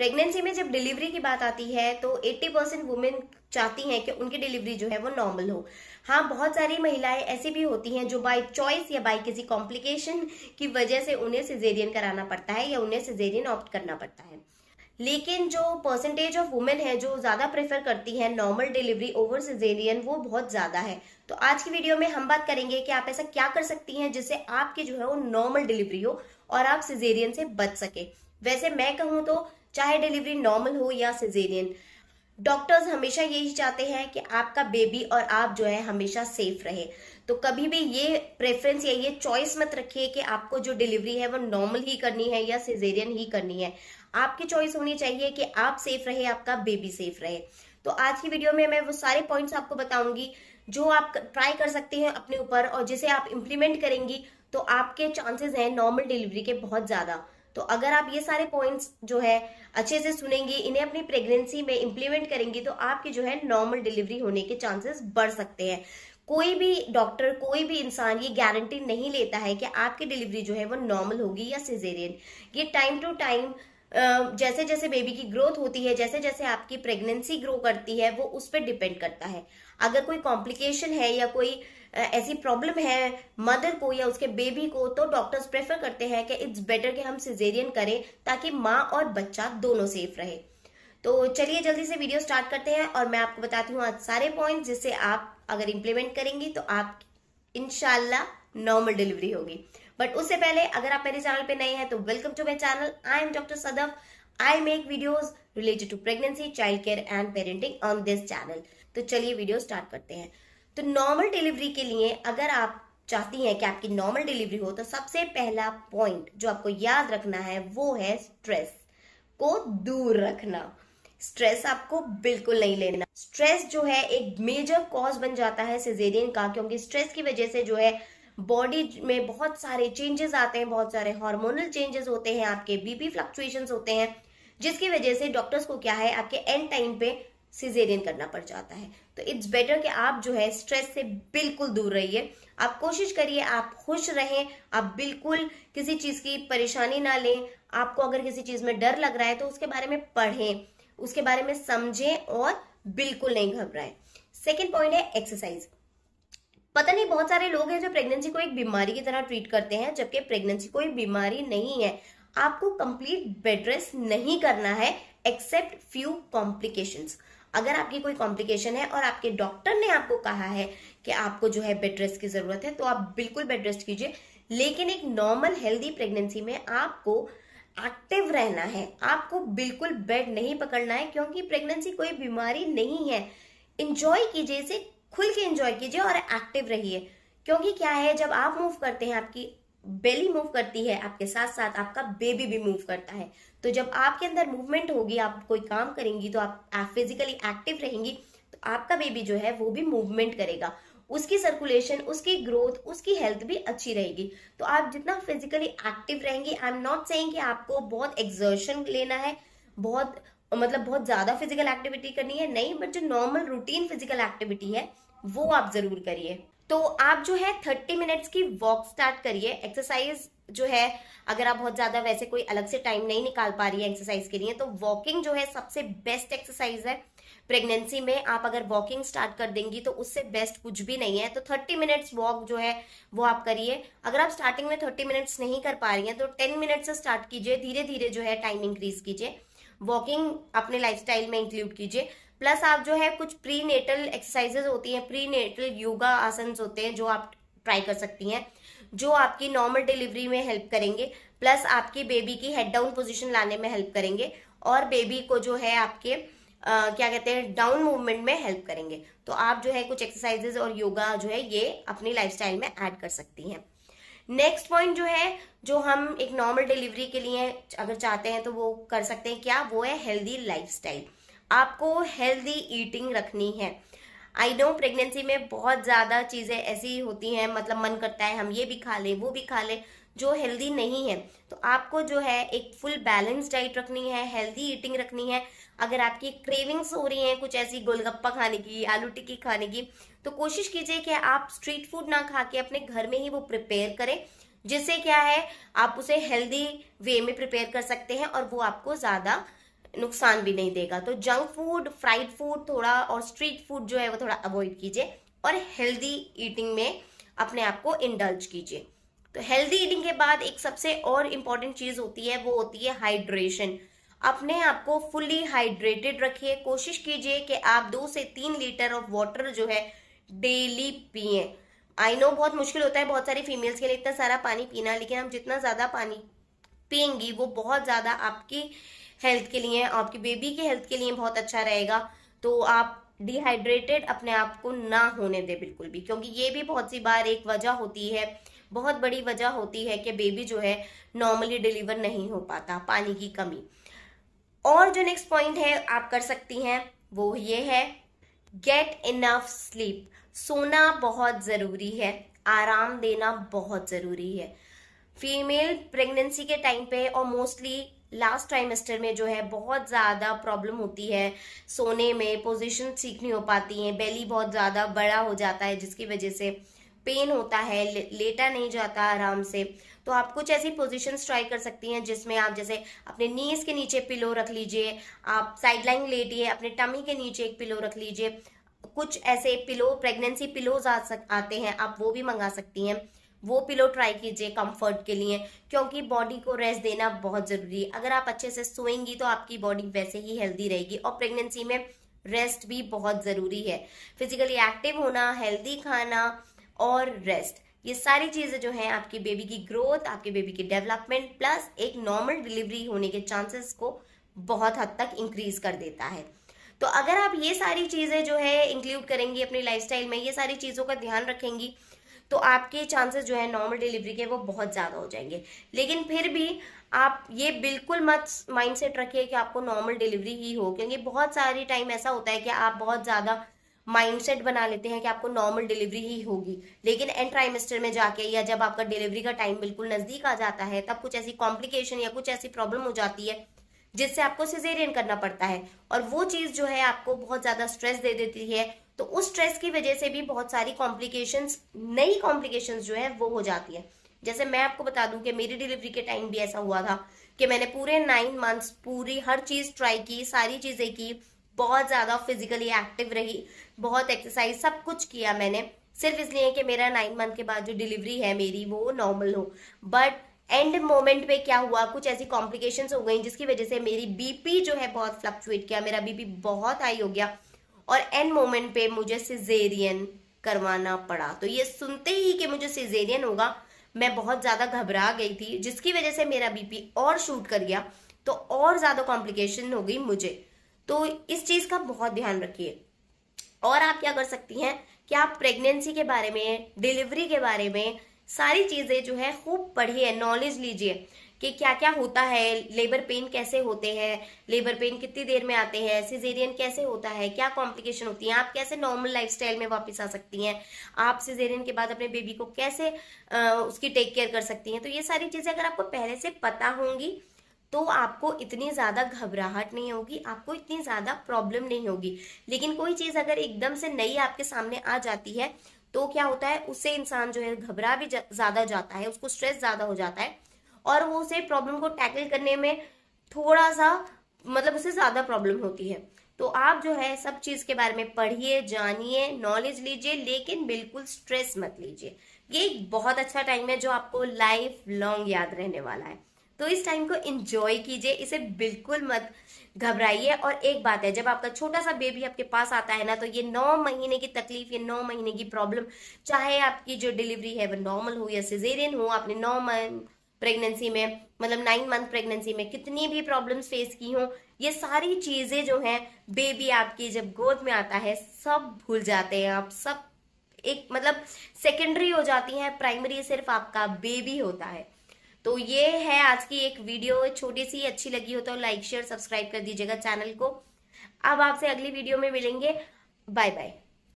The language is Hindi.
प्रेगनेंसी में जब डिलीवरी की बात आती है तो 80 परसेंट वुमेन चाहती हैं कि उनकी डिलीवरी जो है वो नॉर्मल हो हाँ बहुत सारी महिलाएं ऐसी भी होती हैं जो बाय चॉइस या बाय किसी कॉम्प्लिकेशन की वजह से उन्हें सिजेरियन कराना पड़ता है या उन्हें सिजेरियन ऑप्ट करना पड़ता है लेकिन जो परसेंटेज ऑफ वुमेन है जो ज़्यादा प्रेफर करती है नॉर्मल डिलीवरी ओवर सिजेरियन वो बहुत ज़्यादा है तो आज की वीडियो में हम बात करेंगे कि आप ऐसा क्या कर सकती हैं जिससे आपकी जो है वो नॉर्मल डिलीवरी हो और आप सिजेरियन से बच सके वैसे मैं कहूँ तो चाहे डिलीवरी नॉर्मल हो या सिजेरियन डॉक्टर्स हमेशा यही चाहते हैं कि आपका बेबी और आप जो है हमेशा सेफ रहे तो कभी भी ये प्रेफरेंस या ये चॉइस मत रखिए कि आपको जो डिलीवरी है वो नॉर्मल ही करनी है या सिजेरियन ही करनी है आपकी चॉइस होनी चाहिए कि आप सेफ रहे आपका बेबी सेफ रहे तो आज की वीडियो में मैं वो सारे पॉइंट्स आपको बताऊंगी जो आप ट्राई कर सकते हैं अपने ऊपर और जिसे आप इम्प्लीमेंट करेंगी तो आपके चांसेस हैं नॉर्मल डिलीवरी के बहुत ज़्यादा तो अगर आप ये सारे पॉइंट्स जो है अच्छे से सुनेंगे इन्हें अपनी प्रेगनेंसी में इंप्लीमेंट करेंगे तो आपकी जो है नॉर्मल डिलीवरी होने के चांसेस बढ़ सकते हैं कोई भी डॉक्टर कोई भी इंसान ये गारंटी नहीं लेता है कि आपकी डिलीवरी जो है वो नॉर्मल होगी या सिजेरियन ये टाइम टू टाइम जैसे जैसे बेबी की ग्रोथ होती है जैसे जैसे आपकी प्रेगनेंसी ग्रो करती है वो उस पर डिपेंड करता है अगर कोई कॉम्प्लिकेशन है या कोई ऐसी प्रॉब्लम है मदर को या उसके बेबी को तो डॉक्टर्स प्रेफर करते हैं कि इट्स बेटर कि हम सिजेरियन करें ताकि माँ और बच्चा दोनों सेफ रहे तो चलिए जल्दी से वीडियो स्टार्ट करते हैं और मैं आपको बताती हूँ आज सारे पॉइंट जिससे आप अगर इम्प्लीमेंट करेंगी तो आप इनशाला नॉर्मल डिलीवरी होगी बट उससे पहले अगर आप मेरे चैनल पे नए हैं तो welcome to my channel I am doctor Sadaf I make videos related to pregnancy child care and parenting on this channel तो चलिए वीडियो स्टार्ट करते हैं तो नॉर्मल डिलीवरी के लिए अगर आप चाहती हैं कि आपकी नॉर्मल डिलीवरी हो तो सबसे पहला पॉइंट जो आपको याद रखना है वो है स्ट्रेस को दूर रखना स्ट्रेस आपको बिल्कुल नहीं लेना स्ट्रेस जो है एक मेजर कॉज बन जाता है सिजेरियन का क्योंकि स्ट्रेस की वजह से जो है बॉडी में बहुत सारे चेंजेस आते हैं बहुत सारे हार्मोनल चेंजेस होते हैं आपके बीपी फ्लक्चुएशन होते हैं जिसकी वजह से डॉक्टर्स को क्या है आपके एंड टाइम पे सिजेरियन करना पड़ जाता है तो इट्स बेटर कि आप जो है स्ट्रेस से बिल्कुल दूर रहिए आप कोशिश करिए आप खुश रहें आप बिल्कुल किसी चीज़ की परेशानी ना लें आपको अगर किसी चीज़ में डर लग रहा है तो उसके बारे में पढ़ें उसके बारे में समझें और बिल्कुल नहीं घबराएं सेकेंड पॉइंट है एक्सरसाइज पता नहीं बहुत सारे लोग हैं जो प्रेगनेंसी को एक बीमारी की तरह ट्रीट करते हैं जबकि प्रेगनेंसी कोई बीमारी नहीं है आपको कंप्लीट बेड रेस्ट नहीं करना है एक्सेप्ट फ्यू कॉम्प्लिकेशंस अगर आपकी कोई कॉम्प्लिकेशन है और आपके डॉक्टर ने आपको कहा है कि आपको जो है बेड रेस्ट की जरूरत है तो आप बिल्कुल बेड रेस्ट कीजिए लेकिन एक नॉर्मल हेल्दी प्रेगनेंसी में आपको एक्टिव रहना है आपको बिल्कुल बेड नहीं पकड़ना है क्योंकि प्रेगनेंसी कोई बीमारी नहीं है इंजॉय कीजिए इसे खुल के एंजॉय कीजिए और एक्टिव रहिए क्योंकि क्या है जब आप मूव करते हैं आपकी बेली मूव करती है आपके साथ साथ आपका बेबी भी मूव करता है तो जब आपके अंदर मूवमेंट होगी आप कोई काम करेंगी तो आप, आप फिजिकली एक्टिव रहेंगी तो आपका बेबी जो है वो भी मूवमेंट करेगा उसकी सर्कुलेशन उसकी ग्रोथ उसकी हेल्थ भी अच्छी रहेगी तो आप जितना फिजिकली एक्टिव रहेंगी आई एम नॉट सेइंग कि आपको बहुत एक्सर्शन लेना है बहुत मतलब बहुत ज़्यादा फिजिकल एक्टिविटी करनी है नहीं बट जो नॉर्मल रूटीन फिजिकल एक्टिविटी है वो आप ज़रूर करिए तो आप जो है थर्टी मिनट्स की वॉक स्टार्ट करिए एक्सरसाइज जो है अगर आप बहुत ज़्यादा वैसे कोई अलग से टाइम नहीं निकाल पा रही है एक्सरसाइज के लिए तो वॉकिंग जो है सबसे बेस्ट एक्सरसाइज है प्रेगनेंसी में आप अगर वॉकिंग स्टार्ट कर देंगी तो उससे बेस्ट कुछ भी नहीं है तो थर्टी मिनट्स वॉक जो है वो आप करिए अगर आप स्टार्टिंग में थर्टी मिनट्स नहीं कर पा रही हैं तो टेन मिनट से स्टार्ट कीजिए धीरे धीरे जो है टाइम इंक्रीज कीजिए वॉकिंग अपने लाइफस्टाइल में इंक्लूड कीजिए प्लस आप जो है कुछ प्री नेटल एक्सरसाइजेज होती हैं प्री नेटल योगा आसन होते हैं जो आप ट्राई कर सकती हैं जो आपकी नॉर्मल डिलीवरी में हेल्प करेंगे प्लस आपकी बेबी की हेड डाउन पोजिशन लाने में हेल्प करेंगे और बेबी को जो है आपके Uh, क्या कहते हैं डाउन मूवमेंट में हेल्प करेंगे तो आप जो है कुछ एक्सरसाइजेज और योगा जो है ये अपनी लाइफस्टाइल में ऐड कर सकती हैं नेक्स्ट पॉइंट जो है जो हम एक नॉर्मल डिलीवरी के लिए अगर चाहते हैं तो वो कर सकते हैं क्या वो है हेल्दी लाइफस्टाइल आपको हेल्दी ईटिंग रखनी है आई नो प्रेगनेंसी में बहुत ज़्यादा चीज़ें ऐसी होती हैं मतलब मन करता है हम ये भी खा लें वो भी खा लें जो हेल्दी नहीं है तो आपको जो है एक फुल बैलेंस डाइट रखनी है हेल्दी ईटिंग रखनी है अगर आपकी क्रेविंग्स हो रही हैं कुछ ऐसी गोलगप्पा खाने की आलू टिक्की खाने की तो कोशिश कीजिए कि आप स्ट्रीट फूड ना खा के अपने घर में ही वो प्रिपेयर करें जिससे क्या है आप उसे हेल्दी वे में प्रिपेयर कर सकते हैं और वो आपको ज़्यादा नुकसान भी नहीं देगा तो जंक फूड फ्राइड फूड थोड़ा और स्ट्रीट फूड जो है वो थोड़ा अवॉइड कीजिए और हेल्दी ईटिंग में अपने आप को इंडल्ज कीजिए तो हेल्दी ईटिंग के बाद एक सबसे और इम्पॉर्टेंट चीज़ होती है वो होती है हाइड्रेशन अपने आप को फुली हाइड्रेटेड रखिए कोशिश कीजिए कि आप दो से तीन लीटर ऑफ वाटर जो है डेली पिए आई नो बहुत मुश्किल होता है बहुत सारी फीमेल्स के लिए इतना सारा पानी पीना लेकिन हम जितना ज़्यादा पानी पियेंगी वो बहुत ज़्यादा आपकी हेल्थ के लिए आपकी बेबी की हेल्थ के लिए बहुत अच्छा रहेगा तो आप डिहाइड्रेटेड अपने आप को ना होने दें बिल्कुल भी क्योंकि ये भी बहुत सी बार एक वजह होती है बहुत बड़ी वजह होती है कि बेबी जो है नॉर्मली डिलीवर नहीं हो पाता पानी की कमी और जो नेक्स्ट पॉइंट है आप कर सकती हैं वो ये है गेट इनफ स्लीप सोना बहुत ज़रूरी है आराम देना बहुत ज़रूरी है फीमेल प्रेगनेंसी के टाइम पे और मोस्टली लास्ट ट्राइमेस्टर में जो है बहुत ज़्यादा प्रॉब्लम होती है सोने में पोजीशन ठीक नहीं हो पाती है बेली बहुत ज़्यादा बड़ा हो जाता है जिसकी वजह से पेन होता है ले, लेटा नहीं जाता आराम से तो आप कुछ ऐसी पोजिशन ट्राई कर सकती हैं जिसमें आप जैसे अपने नीज के नीचे पिलो रख लीजिए आप साइड लाइन लेटिए अपने टमी के नीचे एक पिलो रख लीजिए कुछ ऐसे पिलो प्रेगनेंसी पिलोज आ सक आते हैं आप वो भी मंगा सकती हैं वो पिलो ट्राई कीजिए कंफर्ट के लिए क्योंकि बॉडी को रेस्ट देना बहुत ज़रूरी है अगर आप अच्छे से सोएंगी तो आपकी बॉडी वैसे ही हेल्दी रहेगी और प्रेगनेंसी में रेस्ट भी बहुत ज़रूरी है फिजिकली एक्टिव होना हेल्दी खाना और रेस्ट ये सारी चीज़ें जो है आपके बेबी की ग्रोथ आपके बेबी की डेवलपमेंट प्लस एक नॉर्मल डिलीवरी होने के चांसेस को बहुत हद तक इंक्रीज कर देता है तो अगर आप ये सारी चीज़ें जो है इंक्लूड करेंगी अपनी लाइफस्टाइल में ये सारी चीज़ों का ध्यान रखेंगी तो आपके चांसेस जो है नॉर्मल डिलीवरी के वो बहुत ज़्यादा हो जाएंगे लेकिन फिर भी आप ये बिल्कुल मत माइंडसेट रखिए कि आपको नॉर्मल डिलीवरी ही हो क्योंकि बहुत सारे टाइम ऐसा होता है कि आप बहुत ज़्यादा माइंडसेट बना लेते हैं कि आपको नॉर्मल डिलीवरी ही होगी लेकिन एंड ट्राइमेस्टर में जाके या जब आपका डिलीवरी का टाइम बिल्कुल नजदीक आ जाता है तब कुछ ऐसी कॉम्प्लिकेशन या कुछ ऐसी प्रॉब्लम हो जाती है जिससे आपको सिजेरियन करना पड़ता है और वो चीज जो है आपको बहुत ज्यादा स्ट्रेस दे देती है तो उस स्ट्रेस की वजह से भी बहुत सारी कॉम्प्लिकेशन नई कॉम्प्लिकेशन जो है वो हो जाती है जैसे मैं आपको बता दूं कि मेरी डिलीवरी के टाइम भी ऐसा हुआ था कि मैंने पूरे नाइन मंथ्स पूरी हर चीज ट्राई की सारी चीजें की बहुत ज़्यादा फिजिकली एक्टिव रही बहुत एक्सरसाइज सब कुछ किया मैंने सिर्फ इसलिए कि मेरा नाइन मंथ के बाद जो डिलीवरी है मेरी वो नॉर्मल हो बट एंड मोमेंट पे क्या हुआ कुछ ऐसी कॉम्प्लिकेशन हो गई जिसकी वजह से मेरी बीपी जो है बहुत फ्लक्चुएट किया मेरा बीपी बहुत हाई हो गया और एंड मोमेंट पे मुझे सिजेरियन करवाना पड़ा तो ये सुनते ही कि मुझे सिजेरियन होगा मैं बहुत ज़्यादा घबरा गई थी जिसकी वजह से मेरा बीपी और शूट कर गया तो और ज़्यादा कॉम्प्लिकेशन हो गई मुझे तो इस चीज का बहुत ध्यान रखिए और आप क्या कर सकती हैं कि आप प्रेगनेंसी के बारे में डिलीवरी के बारे में सारी चीजें जो है खूब पढ़िए नॉलेज लीजिए कि क्या क्या होता है लेबर पेन कैसे होते हैं लेबर पेन कितनी देर में आते हैं सिजेरियन कैसे होता है क्या कॉम्प्लिकेशन होती है आप कैसे नॉर्मल लाइफस्टाइल में वापस आ सकती हैं आप सिजेरियन के बाद अपने बेबी को कैसे आ, उसकी टेक केयर कर सकती हैं तो ये सारी चीजें अगर आपको पहले से पता होंगी तो आपको इतनी ज़्यादा घबराहट नहीं होगी आपको इतनी ज़्यादा प्रॉब्लम नहीं होगी लेकिन कोई चीज़ अगर एकदम से नई आपके सामने आ जाती है तो क्या होता है उससे इंसान जो है घबरा भी ज़्यादा जाता है उसको स्ट्रेस ज़्यादा हो जाता है और वो उसे प्रॉब्लम को टैकल करने में थोड़ा सा मतलब उसे ज़्यादा प्रॉब्लम होती है तो आप जो है सब चीज़ के बारे में पढ़िए जानिए नॉलेज लीजिए लेकिन बिल्कुल स्ट्रेस मत लीजिए ये एक बहुत अच्छा टाइम है जो आपको लाइफ लॉन्ग याद रहने वाला है तो इस टाइम को इंजॉय कीजिए इसे बिल्कुल मत घबराइए और एक बात है जब आपका छोटा सा बेबी आपके पास आता है ना तो ये नौ महीने की तकलीफ ये नौ महीने की प्रॉब्लम चाहे आपकी जो डिलीवरी है वो नॉर्मल हो या सिजेरियन हो आपने नौ मंथ प्रेगनेंसी में मतलब नाइन मंथ प्रेगनेंसी में कितनी भी प्रॉब्लम्स फेस की हों ये सारी चीज़ें जो हैं बेबी आपकी जब गोद में आता है सब भूल जाते हैं आप सब एक मतलब सेकेंडरी हो जाती है प्राइमरी सिर्फ आपका बेबी होता है तो ये है आज की एक वीडियो छोटी सी अच्छी लगी हो तो लाइक शेयर सब्सक्राइब कर दीजिएगा चैनल को अब आपसे अगली वीडियो में मिलेंगे बाय बाय